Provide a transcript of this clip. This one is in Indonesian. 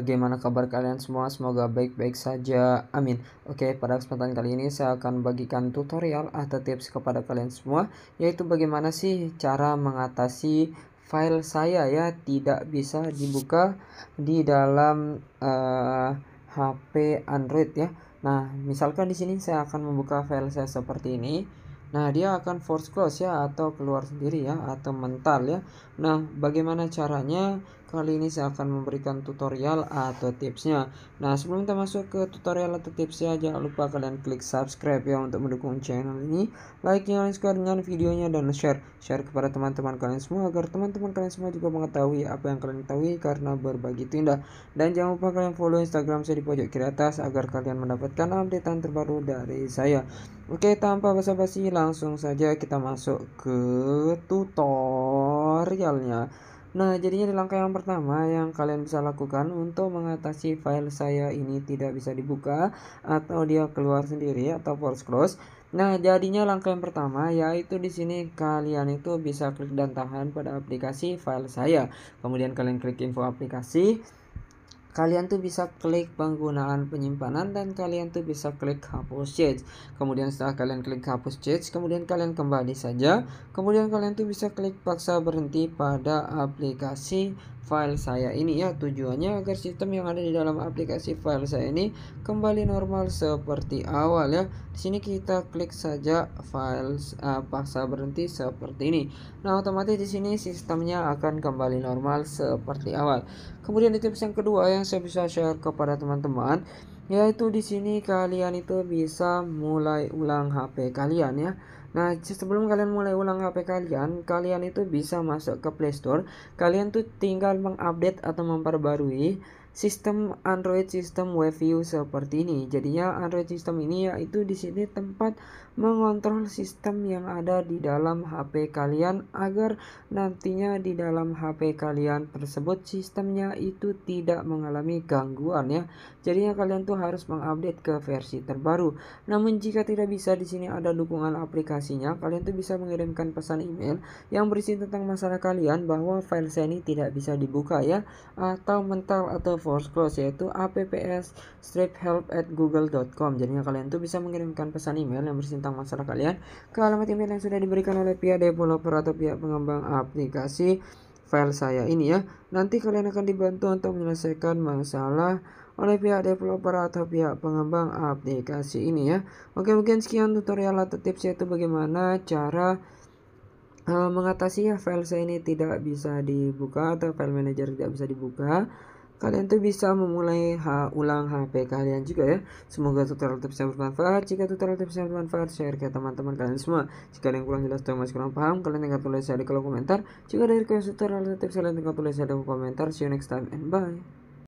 Bagaimana kabar kalian semua? Semoga baik-baik saja. Amin. Oke, pada kesempatan kali ini saya akan bagikan tutorial atau tips kepada kalian semua, yaitu bagaimana sih cara mengatasi file saya ya tidak bisa dibuka di dalam uh, eh, HP Android ya. Nah, misalkan di sini saya akan membuka file saya seperti ini. Nah, dia akan force close ya atau keluar sendiri ya atau mental ya. Nah, bagaimana caranya? Kali ini saya akan memberikan tutorial atau tipsnya. Nah, sebelum kita masuk ke tutorial atau tipsnya, jangan lupa kalian klik subscribe ya untuk mendukung channel ini. Like yang sekarang dengan videonya dan share. Share kepada teman-teman kalian semua agar teman-teman kalian semua juga mengetahui apa yang kalian ketahui karena berbagi itu indah. Dan jangan lupa kalian follow Instagram saya di pojok kiri atas agar kalian mendapatkan updatean terbaru dari saya. Oke, tanpa basa-basi langsung saja kita masuk ke tutorialnya. Nah, jadinya di langkah yang pertama yang kalian bisa lakukan untuk mengatasi file saya ini tidak bisa dibuka atau dia keluar sendiri atau force close. Nah, jadinya langkah yang pertama yaitu di sini kalian itu bisa klik dan tahan pada aplikasi file saya. Kemudian kalian klik info aplikasi kalian tuh bisa klik penggunaan penyimpanan dan kalian tuh bisa klik hapus change kemudian setelah kalian klik hapus change kemudian kalian kembali saja kemudian kalian tuh bisa klik paksa berhenti pada aplikasi file saya ini ya tujuannya agar sistem yang ada di dalam aplikasi file saya ini kembali normal seperti awal ya di sini kita klik saja file uh, paksa berhenti seperti ini nah otomatis di sini sistemnya akan kembali normal seperti awal kemudian di tips yang kedua ya yang saya bisa share kepada teman-teman yaitu di sini kalian itu bisa mulai ulang HP kalian ya. Nah, sebelum kalian mulai ulang HP kalian, kalian itu bisa masuk ke Play Store. Kalian tuh tinggal mengupdate atau memperbarui sistem Android sistem WebView seperti ini. Jadinya Android sistem ini yaitu di sini tempat mengontrol sistem yang ada di dalam HP kalian agar nantinya di dalam HP kalian tersebut sistemnya itu tidak mengalami gangguan ya. Jadinya kalian tuh harus mengupdate ke versi terbaru. Namun jika tidak bisa di sini ada dukungan aplikasinya, kalian tuh bisa mengirimkan pesan email yang berisi tentang masalah kalian bahwa file saya ini tidak bisa dibuka ya atau mental atau Force close yaitu apps strip help at google.com jadinya kalian tuh bisa mengirimkan pesan email yang berisi tentang masalah kalian ke alamat email yang sudah diberikan oleh pihak developer atau pihak pengembang aplikasi file saya ini ya nanti kalian akan dibantu untuk menyelesaikan masalah oleh pihak developer atau pihak pengembang aplikasi ini ya. Oke mungkin sekian tutorial atau tips yaitu bagaimana cara eh, mengatasi ya file saya ini tidak bisa dibuka atau file manager tidak bisa dibuka kalian tuh bisa memulai ha ulang HP kalian juga ya. Semoga tutorial tipsnya bermanfaat. Jika tutorial tipsnya bermanfaat, share ke teman-teman kalian semua. Jika ada yang kurang jelas atau masih kurang paham, kalian tinggal tulis saya di kolom komentar. Jika ada request tutorial tips, kalian tinggal tulis saya di kolom komentar. See you next time and bye.